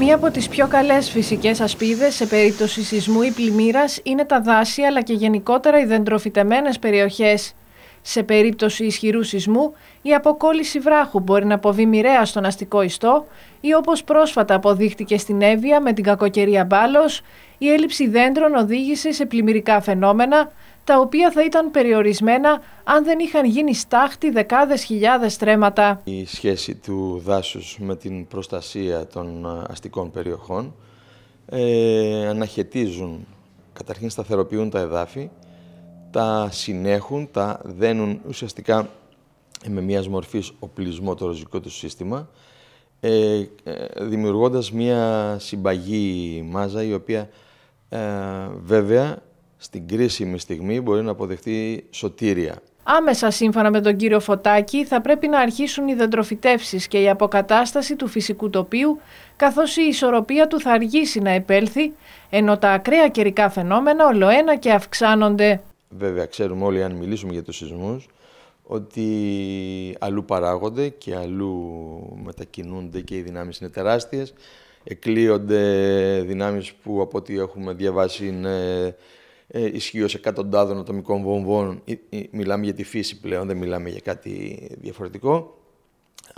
Μία από τις πιο καλές φυσικές ασπίδες σε περίπτωση σεισμού ή πλημμύρας είναι τα δάση αλλά και γενικότερα οι δεντροφυτεμένες περιοχές. Σε περίπτωση ισχυρού σεισμού, η αποκόλληση βράχου μπορεί να αποβεί μοιραία στον αστικό ιστό ή όπως πρόσφατα αποδείχτηκε στην Εύβοια με την κακοκαιρία Μπάλος, η έλλειψη δέντρων οδήγησε σε πλημμυρικά φαινόμενα, τα οποία θα ήταν περιορισμένα αν δεν είχαν γίνει στάχτη δεκάδες χιλιάδες τρέματα. Η σχέση του δάσους με την προστασία των ε, αστικών περιοχών ε, αναχαιτίζουν, καταρχήν σταθεροποιούν τα εδάφη, τα συνέχουν, τα δένουν ουσιαστικά με μιας μορφής οπλισμό το ροζικό του σύστημα, ε, ε, δημιουργώντας μια συμπαγή μάζα η οποία ε, βέβαια στην κρίσιμη στιγμή μπορεί να αποδεχτεί σωτήρια. Άμεσα σύμφωνα με τον κύριο Φωτάκη θα πρέπει να αρχίσουν οι δεντροφυτεύσεις και η αποκατάσταση του φυσικού τοπίου καθώς η ισορροπία του θα αργήσει να επέλθει ενώ τα ακραία καιρικά φαινόμενα ολοένα και αυξάνονται. Βέβαια ξέρουμε όλοι αν μιλήσουμε για τους σεισμούς ότι αλλού παράγονται και αλλού μετακινούνται και οι δυνάμεις είναι τεράστιες. Εκλείονται δυνάμεις που από ό,τι έχουμε διαβάσει είναι ε, ισχύω εκατοντάδων ατομικών βομβών. Ε, ε, μιλάμε για τη φύση πλέον, δεν μιλάμε για κάτι διαφορετικό.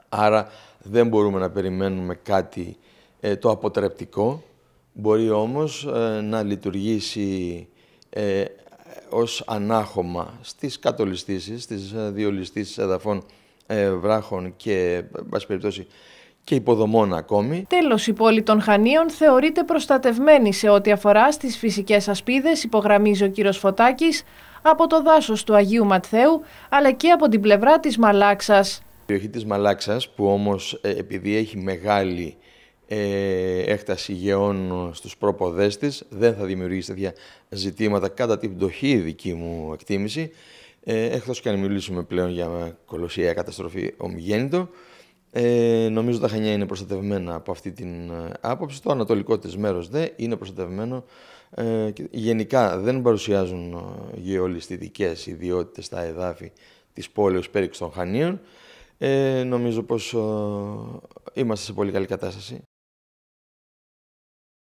Άρα δεν μπορούμε να περιμένουμε κάτι ε, το αποτρεπτικό. Μπορεί όμως να λειτουργήσει ε, ως ανάχωμα στις κατολιστήσεις, στις διολιστήσεις εδαφών βράχων και, εν περιπτώσει, και υποδομών ακόμη. Τέλος, η πόλη των Χανίων θεωρείται προστατευμένη σε ό,τι αφορά στις φυσικές ασπίδες, υπογραμμίζει ο κύριος Φωτάκης, από το δάσος του Αγίου Ματθαίου, αλλά και από την πλευρά της Μαλάξας. Η περιοχή της Μαλάξας, που όμως, ε, επειδή έχει μεγάλη ε, έκταση γεών στους πρόποδές της δεν θα δημιουργήσει τέτοια ζητήματα κατά την πτωχή δική μου εκτίμηση ε, εκτός και αν μιλήσουμε πλέον για κολοσιαία καταστροφή ομιγέννητο ε, νομίζω τα Χανιά είναι προστατευμένα από αυτή την ε, άποψη. Το ανατολικό της μέρος δεν είναι προστατευμένο. Ε, και γενικά δεν παρουσιάζουν ε, γεωλιστικές ιδιότητες στα εδάφη της πόλεως πέριξ των Χανίων. Ε, νομίζω πως ε, είμαστε σε πολύ καλή κατάσταση.